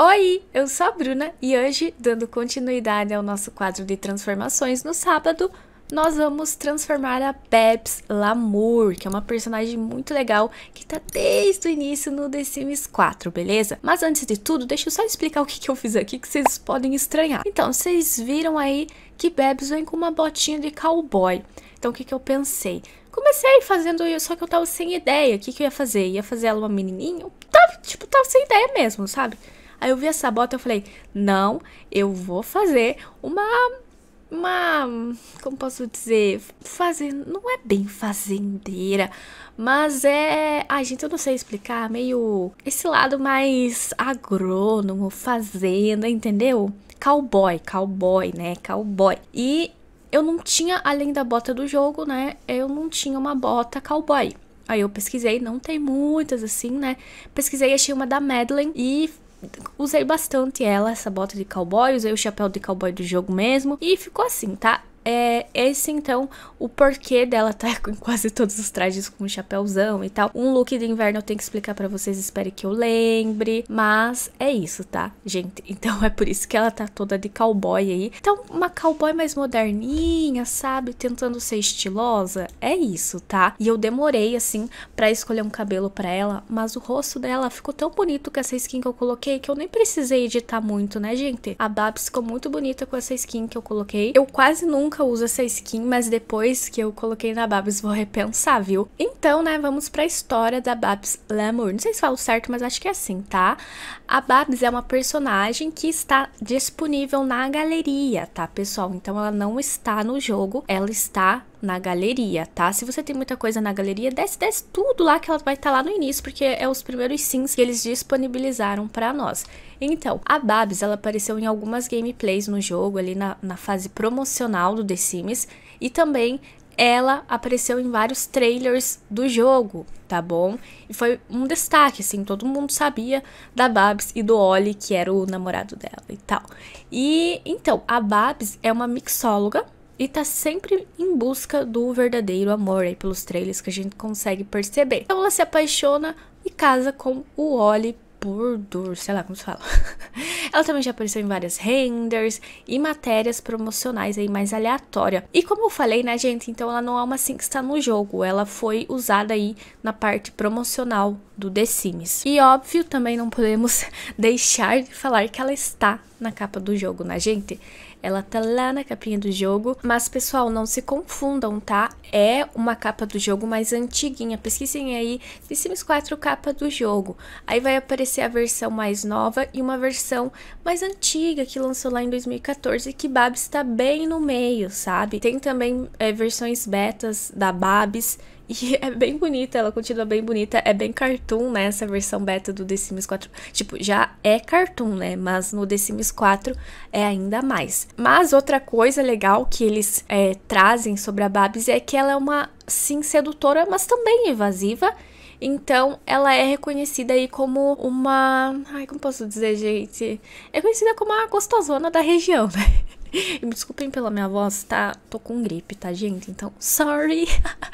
Oi, eu sou a Bruna e hoje, dando continuidade ao nosso quadro de transformações no sábado, nós vamos transformar a Peps Lamour, que é uma personagem muito legal que tá desde o início no The Sims 4, beleza? Mas antes de tudo, deixa eu só explicar o que, que eu fiz aqui que vocês podem estranhar. Então, vocês viram aí que Bebs vem com uma botinha de cowboy. Então, o que, que eu pensei? Comecei fazendo isso, só que eu tava sem ideia. O que, que eu ia fazer? Ia fazer ela uma menininha? Eu tava, tipo, tava sem ideia mesmo, sabe? Aí eu vi essa bota e falei, não, eu vou fazer uma uma, como posso dizer, fazer, não é bem fazendeira, mas é, ai gente, eu não sei explicar, meio esse lado mais agrônomo, fazenda, entendeu? Cowboy, cowboy, né? Cowboy. E eu não tinha além da bota do jogo, né? Eu não tinha uma bota cowboy. Aí eu pesquisei, não tem muitas assim, né? Pesquisei, achei uma da Madeline e usei bastante ela, essa bota de cowboy, usei o chapéu de cowboy do jogo mesmo. E ficou assim, tá? é esse então o porquê dela tá com quase todos os trajes com um chapéuzão e tal. Um look de inverno eu tenho que explicar para vocês, espere que eu lembre, mas é isso, tá? Gente, então é por isso que ela tá toda de cowboy aí. Então, uma cowboy mais moderninha, sabe, tentando ser estilosa, é isso, tá? E eu demorei assim para escolher um cabelo para ela, mas o rosto dela ficou tão bonito com essa skin que eu coloquei que eu nem precisei editar muito, né, gente? A Babs ficou muito bonita com essa skin que eu coloquei. Eu quase nunca nunca uso essa skin, mas depois que eu coloquei na Babs vou repensar, viu? Então, né, vamos pra história da Babs Lamour. Não sei se falo certo, mas acho que é assim, tá? A Babs é uma personagem que está disponível na galeria, tá, pessoal? Então ela não está no jogo, ela está na galeria, tá? Se você tem muita coisa na galeria, desce, desce tudo lá que ela vai estar tá lá no início, porque é os primeiros sims que eles disponibilizaram para nós. Então, a Babs, ela apareceu em algumas gameplays no jogo, ali na, na fase promocional do The Sims, e também ela apareceu em vários trailers do jogo, tá bom? E foi um destaque, assim, todo mundo sabia da Babs e do Oli, que era o namorado dela e tal. E, então, a Babs é uma mixóloga, e tá sempre em busca do verdadeiro amor aí pelos trailers que a gente consegue perceber. Então ela se apaixona e casa com o Oli por dor, sei lá como se fala. ela também já apareceu em várias renders e matérias promocionais aí mais aleatória. E como eu falei, né, gente, então ela não é uma assim que está no jogo, ela foi usada aí na parte promocional do The Sims. E óbvio, também não podemos deixar de falar que ela está na capa do jogo, né, gente? Ela tá lá na capinha do jogo. Mas, pessoal, não se confundam, tá? É uma capa do jogo mais antiguinha. Pesquisem aí The Sims 4 capa do jogo. Aí vai aparecer a versão mais nova e uma versão mais antiga que lançou lá em 2014 que Babs tá bem no meio, sabe? Tem também é, versões betas da Babs e é bem bonita, ela continua bem bonita, é bem cartoon, né, essa versão beta do The Sims 4. Tipo, já é cartoon, né, mas no The Sims 4 é ainda mais. Mas outra coisa legal que eles é, trazem sobre a Babs é que ela é uma, sim, sedutora, mas também invasiva Então, ela é reconhecida aí como uma. Ai, como posso dizer, gente? É conhecida como a gostosona da região, né? Me desculpem pela minha voz, tá? Tô com gripe, tá, gente? Então, sorry.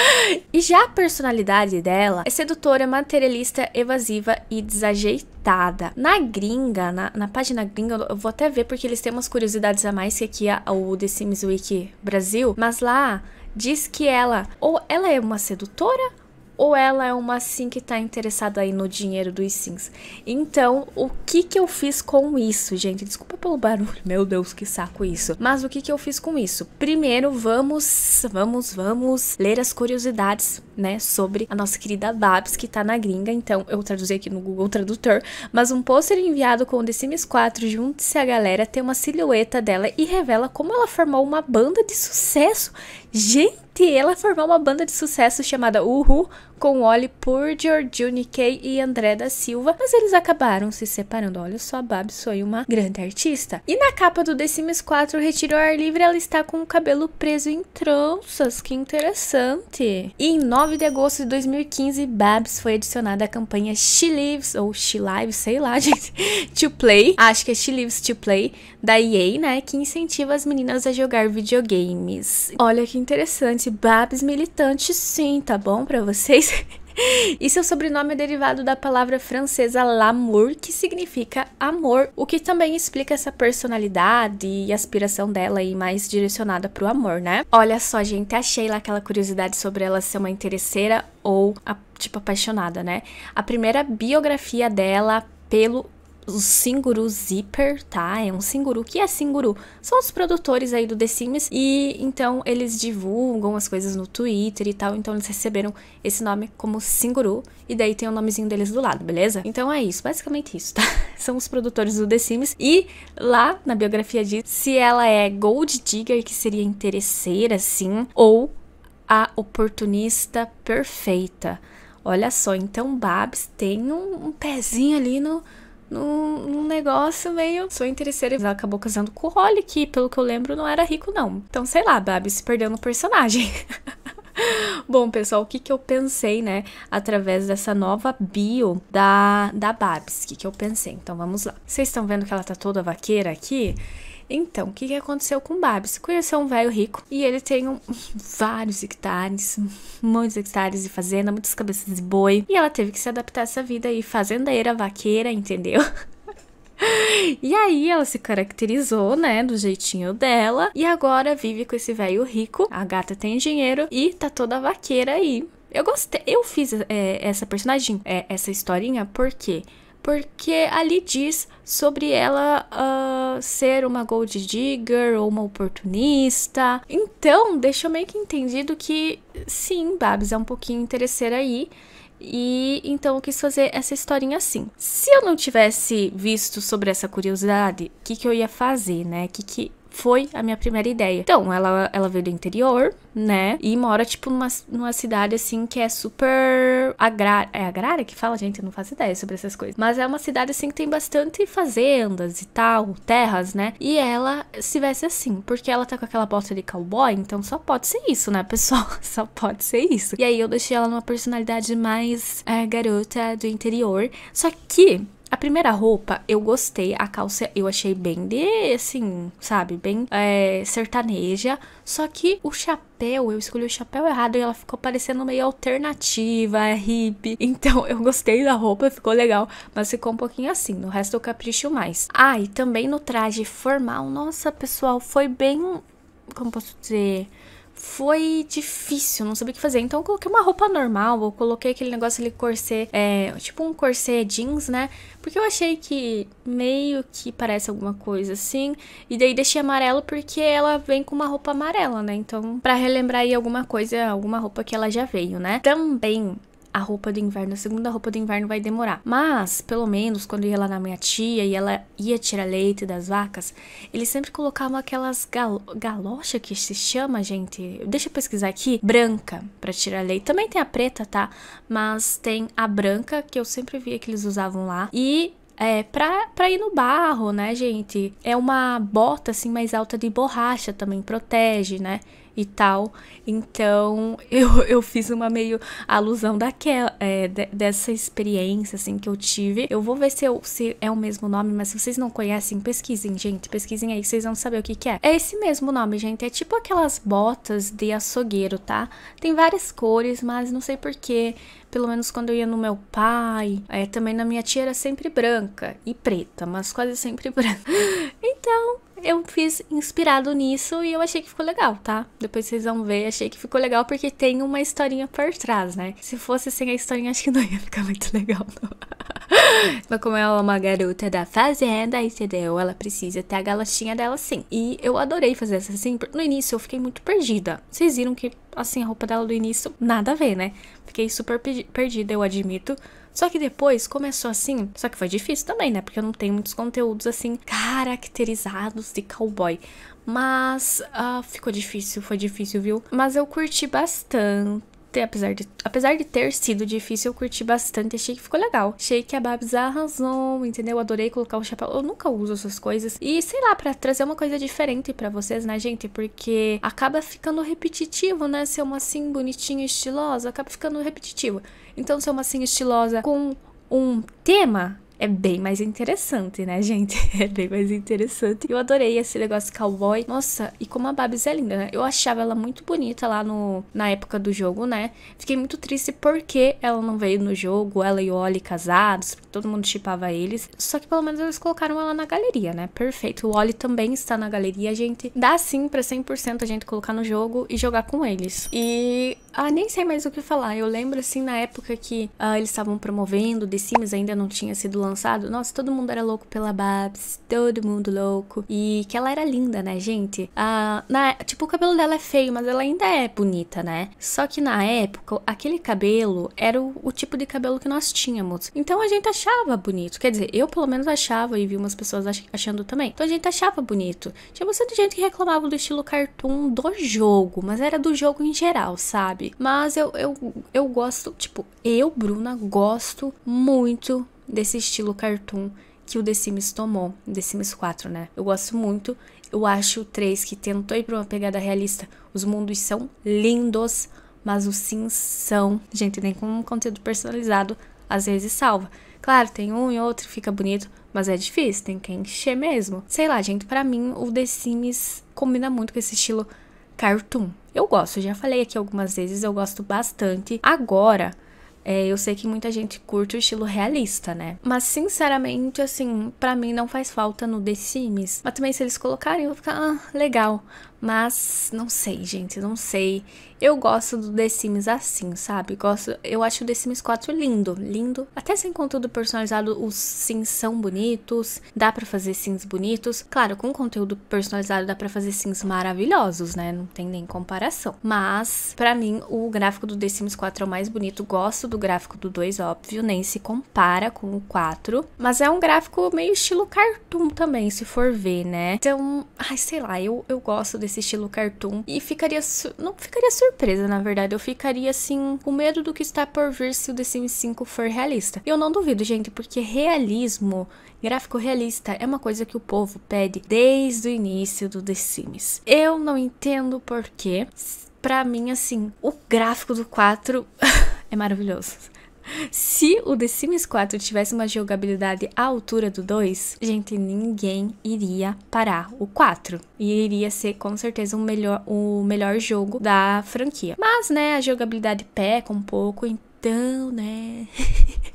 e já a personalidade dela é sedutora, materialista, evasiva e desajeitada. Na gringa, na, na página gringa, eu vou até ver porque eles têm umas curiosidades a mais que aqui a, o The Sims Week Brasil, mas lá diz que ela ou ela é uma sedutora ou ela é uma sim que está interessada aí no dinheiro dos sims. Então, o que que eu fiz com isso, gente? Desculpa pelo barulho, meu Deus, que saco isso. Mas o que que eu fiz com isso? Primeiro, vamos, vamos, vamos ler as curiosidades, né, sobre a nossa querida Babs, que tá na gringa. Então, eu traduzi aqui no Google Tradutor, mas um pôster enviado com The Sims 4 junte-se à galera tem uma silhueta dela e revela como ela formou uma banda de sucesso. Gente, ela formou uma banda de sucesso chamada Uhu com Wally por Georgine Kay e André da Silva, mas eles acabaram se separando. Olha só, a Babs foi uma grande artista. E na capa do The Sims 4 Retiro ao Ar Livre, ela está com o cabelo preso em tranças, que interessante. E em 9 de agosto de 2015, Babs foi adicionada à campanha She Lives, ou She Lives, sei lá, gente, to Play, acho que é She Lives to Play, da EA, né, que incentiva as meninas a jogar videogames. Olha que interessante, Babs militante sim, tá bom pra vocês? E seu sobrenome é derivado da palavra francesa l'amour, que significa amor, o que também explica essa personalidade e aspiração dela aí mais direcionada para o amor, né? Olha só, gente, achei lá aquela curiosidade sobre ela ser uma interesseira ou, tipo, apaixonada, né? A primeira biografia dela pelo o Singuru Zipper, tá? É um Singuru. O que é Singuru? São os produtores aí do The Sims e então eles divulgam as coisas no Twitter e tal, então eles receberam esse nome como Singuru e daí tem o nomezinho deles do lado, beleza? Então é isso, basicamente isso, tá? São os produtores do The Sims e lá na biografia diz se ela é Gold Digger, que seria interesseira, assim, ou a oportunista perfeita. Olha só, então Babs tem um, um pezinho ali no num, num negócio meio. Sou interesseira. Ela acabou casando com o Holly, que, pelo que eu lembro, não era rico, não. Então, sei lá, Babi se perdeu no personagem. Bom, pessoal, o que, que eu pensei, né, através dessa nova bio da, da Babs? O que, que eu pensei? Então, vamos lá. Vocês estão vendo que ela tá toda vaqueira aqui? Então, o que, que aconteceu com o Babs? conheceu um velho rico e ele tem um, vários hectares, muitos hectares de fazenda, muitas cabeças de boi. E ela teve que se adaptar a essa vida aí, fazendeira, vaqueira, entendeu? E aí ela se caracterizou, né, do jeitinho dela, e agora vive com esse velho rico. A gata tem dinheiro e tá toda vaqueira aí. Eu gostei, eu fiz é, essa personagem, é, essa historinha, porque porque ali diz sobre ela uh, ser uma gold digger ou uma oportunista. Então, deixa meio que entendido que sim, Babs é um pouquinho interesseira aí. E então eu quis fazer essa historinha assim. Se eu não tivesse visto sobre essa curiosidade, o que, que eu ia fazer, né? O Que que foi a minha primeira ideia. Então, ela, ela veio do interior, né? E mora, tipo, numa, numa cidade, assim, que é super agrária. É agrária que fala, gente? Eu não faço ideia sobre essas coisas. Mas é uma cidade, assim, que tem bastante fazendas e tal, terras, né? E ela estivesse assim, porque ela tá com aquela bota de cowboy, então só pode ser isso, né, pessoal? Só pode ser isso. E aí eu deixei ela numa personalidade mais é, garota do interior. Só que a primeira roupa eu gostei, a calça eu achei bem de, assim, sabe, bem é, sertaneja. Só que o chapéu, eu escolhi o chapéu errado e ela ficou parecendo meio alternativa, é hippie. Então eu gostei da roupa, ficou legal, mas ficou um pouquinho assim. No resto eu capricho mais. Ah, e também no traje formal, nossa pessoal, foi bem, como posso dizer foi difícil, não sabia o que fazer. Então eu coloquei uma roupa normal, eu coloquei aquele negócio ali corset, é, tipo um corset jeans, né? Porque eu achei que meio que parece alguma coisa assim. E daí deixei amarelo porque ela vem com uma roupa amarela, né? Então, para relembrar aí alguma coisa, alguma roupa que ela já veio, né? Também a roupa do inverno, a segunda roupa do inverno vai demorar. Mas, pelo menos, quando ia lá na minha tia e ela ia tirar leite das vacas, eles sempre colocavam aquelas gal que se chama, gente. Deixa eu pesquisar aqui. Branca para tirar leite. Também tem a preta, tá? Mas tem a branca que eu sempre via que eles usavam lá. E é, pra, pra ir no barro, né, gente? É uma bota, assim, mais alta de borracha também, protege, né? e tal. Então eu, eu fiz uma meio alusão daquela, é, de, dessa experiência assim que eu tive. Eu vou ver se, eu, se é o mesmo nome, mas se vocês não conhecem, pesquisem, gente. Pesquisem aí, vocês vão saber o que, que é. É esse mesmo nome, gente. É tipo aquelas botas de açougueiro, tá? Tem várias cores, mas não sei porquê pelo menos quando eu ia no meu pai, é, também na minha tia era sempre branca e preta, mas quase sempre branca. Então, eu fiz inspirado nisso e eu achei que ficou legal, tá? Depois vocês vão ver, achei que ficou legal porque tem uma historinha por trás, né? Se fosse sem a historinha, acho que não ia ficar muito legal, não. Mas como ela é uma garota da fazenda e entendeu? Ela precisa ter a galochinha dela sim. E eu adorei fazer essa assim. No início eu fiquei muito perdida. Vocês viram que, assim, a roupa dela do início, nada a ver, né? Fiquei super perdida, eu admito. Só que depois começou assim. Só que foi difícil também, né? Porque eu não tenho muitos conteúdos assim caracterizados de cowboy. Mas uh, ficou difícil, foi difícil, viu? Mas eu curti bastante gostei, apesar de, apesar de ter sido difícil, eu curti bastante, achei que ficou legal. Achei que a Babs arrasou, entendeu? Adorei colocar o chapéu. Eu nunca uso essas coisas. E sei lá, para trazer uma coisa diferente para vocês, né, gente? Porque acaba ficando repetitivo, né? Ser uma assim bonitinha, estilosa, acaba ficando repetitivo. Então, ser uma assim estilosa com um tema é bem mais interessante, né, gente? É bem mais interessante. Eu adorei esse negócio cowboy. Nossa, e como a Babs é linda, né? Eu achava ela muito bonita lá no, na época do jogo, né? Fiquei muito triste porque ela não veio no jogo, ela e o Oli casados, todo mundo chipava eles. Só que pelo menos eles colocaram ela na galeria, né? Perfeito. O Oli também está na galeria, gente. Dá sim pra 100% a gente colocar no jogo e jogar com eles. E... Ah, nem sei mais o que falar. Eu lembro, assim, na época que ah, eles estavam promovendo, The Sims ainda não tinha sido lançado lançado, nossa, todo mundo era louco pela Babs, todo mundo louco. E que ela era linda, né, gente? Ah, na, tipo, o cabelo dela é feio, mas ela ainda é bonita, né? Só que na época, aquele cabelo era o, o tipo de cabelo que nós tínhamos. Então a gente achava bonito. Quer dizer, eu pelo menos achava e vi umas pessoas achando também. Então a gente achava bonito. Tinha bastante gente que reclamava do estilo cartoon do jogo, mas era do jogo em geral, sabe? Mas eu, eu, eu gosto, tipo, eu, Bruna, gosto muito desse estilo cartoon que o The Sims tomou, The Sims 4, né? Eu gosto muito. Eu acho o 3 que tentou ir para uma pegada realista. Os mundos são lindos, mas os Sims são. Gente, nem com um conteúdo personalizado, às vezes salva. Claro, tem um e outro, fica bonito, mas é difícil, tem que encher mesmo. Sei lá, gente, para mim o The Sims combina muito com esse estilo cartoon. Eu gosto, já falei aqui algumas vezes, eu gosto bastante. Agora, é, eu sei que muita gente curte o estilo realista, né? Mas sinceramente, assim, para mim não faz falta no The Sims. Mas também se eles colocarem, eu vou ficar, ah, legal. Mas não sei, gente, não sei. Eu gosto do The Sims assim, sabe? Gosto, eu acho o The Sims 4 lindo, lindo. Até sem conteúdo personalizado, os Sims são bonitos, dá para fazer Sims bonitos. Claro, com conteúdo personalizado dá para fazer Sims maravilhosos, né? Não tem nem comparação. Mas para mim o gráfico do The Sims 4 é o mais bonito. Gosto do gráfico do 2, óbvio, nem se compara com o 4, mas é um gráfico meio estilo cartoon também, se for ver, né? Então, ai, sei lá, eu eu gosto esse estilo cartoon. E ficaria. Não ficaria surpresa, na verdade. Eu ficaria assim, com medo do que está por vir se o The Sims 5 for realista. E eu não duvido, gente, porque realismo, gráfico realista, é uma coisa que o povo pede desde o início do The Sims. Eu não entendo porquê. Pra mim, assim, o gráfico do 4 é maravilhoso. Se o The Sims 4 tivesse uma jogabilidade à altura do 2, gente, ninguém iria parar o 4. E iria ser com certeza o um melhor, o melhor jogo da franquia. Mas, né, a jogabilidade peca um pouco, então, né.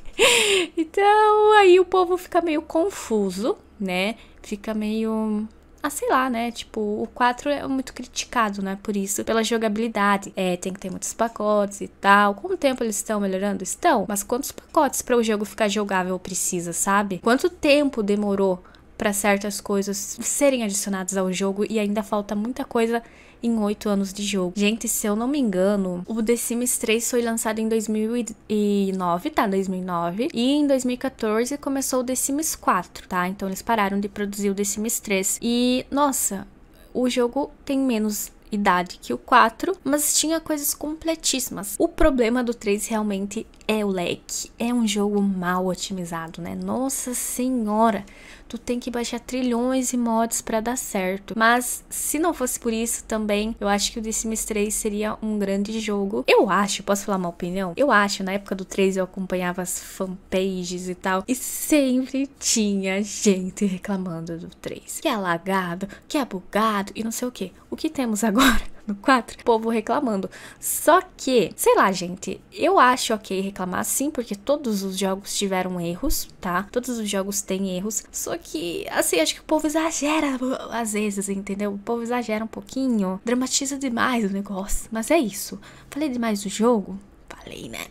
então, aí o povo fica meio confuso, né? Fica meio ah, sei lá, né? Tipo, o 4 é muito criticado, né? Por isso, pela jogabilidade. É, tem que ter muitos pacotes e tal. Com o tempo eles estão melhorando? Estão. Mas quantos pacotes para o jogo ficar jogável precisa, sabe? Quanto tempo demorou para certas coisas serem adicionadas ao jogo e ainda falta muita coisa em 8 anos de jogo. Gente, se eu não me engano, o The Sims 3 foi lançado em 2009, tá? 2009. E em 2014 começou o The Sims 4, tá? Então eles pararam de produzir o The Sims 3. E, nossa, o jogo tem menos idade que o 4, mas tinha coisas completíssimas. O problema do 3 realmente é o leque. É um jogo mal otimizado, né? Nossa senhora! Tu tem que baixar trilhões de mods para dar certo. Mas se não fosse por isso também, eu acho que o The Sims 3 seria um grande jogo. Eu acho, posso falar uma opinião? Eu acho, na época do 3 eu acompanhava as fanpages e tal, e sempre tinha gente reclamando do 3. Que é lagado, que é bugado e não sei o que. O que temos agora? agora no 4, o povo reclamando. Só que, sei lá, gente, eu acho ok reclamar sim, porque todos os jogos tiveram erros, tá? Todos os jogos têm erros. Só que, assim, acho que o povo exagera às vezes, entendeu? O povo exagera um pouquinho, dramatiza demais o negócio. Mas é isso. Falei demais do jogo? Falei, né?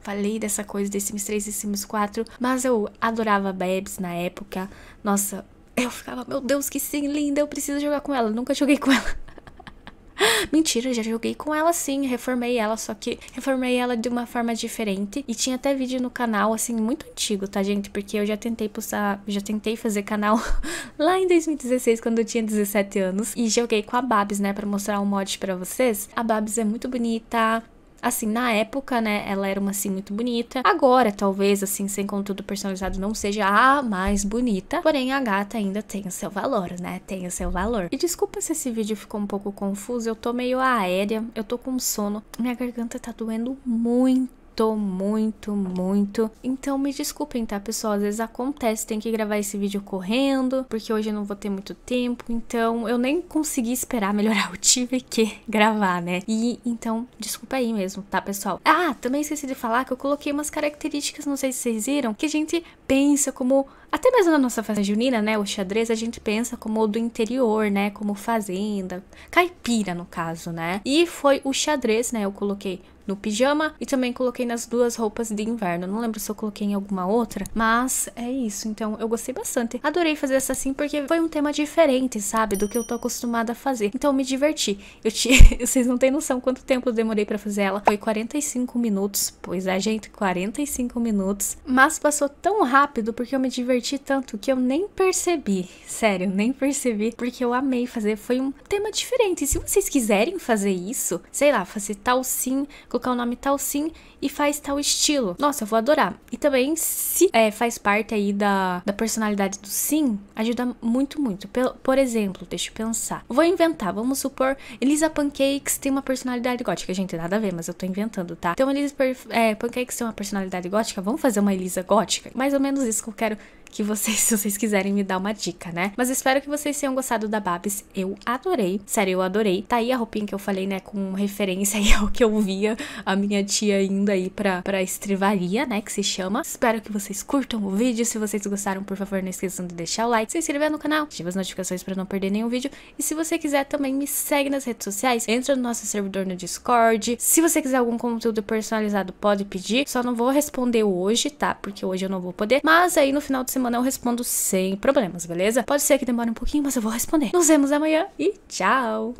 falei dessa coisa de Sims 3 e Sims 4, mas eu adorava Babs na época. Nossa, eu ficava, meu Deus, que sim linda, eu preciso jogar com ela. Nunca joguei com ela. Mentira, já joguei com ela sim, reformei ela, só que reformei ela de uma forma diferente. E tinha até vídeo no canal, assim, muito antigo, tá, gente? Porque eu já tentei postar, já tentei fazer canal lá em 2016, quando eu tinha 17 anos. E joguei com a Babs, né, pra mostrar um mod pra vocês. A Babs é muito bonita, Assim, na época, né, ela era uma assim muito bonita. Agora, talvez, assim, sem conteúdo personalizado não seja a mais bonita. Porém, a gata ainda tem o seu valor, né? Tem o seu valor. E desculpa se esse vídeo ficou um pouco confuso. Eu tô meio aérea, eu tô com sono. Minha garganta tá doendo muito Tô muito, muito. Então me desculpem, tá, pessoal? Às vezes acontece, tem que gravar esse vídeo correndo, porque hoje eu não vou ter muito tempo. Então eu nem consegui esperar melhorar, eu tive que gravar, né? E então, desculpa aí mesmo, tá, pessoal? Ah, também esqueci de falar que eu coloquei umas características, não sei se vocês viram, que a gente pensa como. Até mesmo na nossa festa junina, né? O xadrez, a gente pensa como do interior, né? Como fazenda, caipira, no caso, né? E foi o xadrez, né? Eu coloquei no pijama e também coloquei nas duas roupas de inverno. Não lembro se eu coloquei em alguma outra, mas é isso. Então eu gostei bastante. Adorei fazer essa assim porque foi um tema diferente, sabe, do que eu tô acostumada a fazer. Então me diverti. Eu te... vocês não têm noção quanto tempo eu demorei para fazer ela. Foi 45 minutos. Pois é, gente, 45 minutos. Mas passou tão rápido porque eu me diverti tanto que eu nem percebi. Sério, nem percebi porque eu amei fazer. Foi um tema diferente. Se vocês quiserem fazer isso, sei lá, fazer tal sim, colocar o nome tal sim e faz tal estilo. Nossa, eu vou adorar. E também, se é, faz parte aí da, da personalidade do sim, ajuda muito, muito. Por, por exemplo, deixa eu pensar. Vou inventar, vamos supor, Elisa Pancakes tem uma personalidade gótica. Gente, nada a ver, mas eu tô inventando, tá? Então, Elisa é, Pancakes tem uma personalidade gótica, vamos fazer uma Elisa gótica? Mais ou menos isso que eu quero que vocês, se vocês quiserem me dar uma dica, né? Mas espero que vocês tenham gostado da Babs. Eu adorei. Sério, eu adorei. Tá aí a roupinha que eu falei, né? Com referência aí ao que eu via a minha tia indo aí pra, pra estrevaria né? Que se chama. Espero que vocês curtam o vídeo. Se vocês gostaram, por favor, não esqueçam de deixar o like, se inscrever no canal, ativa as notificações pra não perder nenhum vídeo. E se você quiser também, me segue nas redes sociais, entra no nosso servidor no Discord. Se você quiser algum conteúdo personalizado, pode pedir. Só não vou responder hoje, tá? Porque hoje eu não vou poder. Mas aí no final de semana semana eu respondo sem problemas, beleza? Pode ser que demore um pouquinho, mas eu vou responder. Nos vemos amanhã e tchau!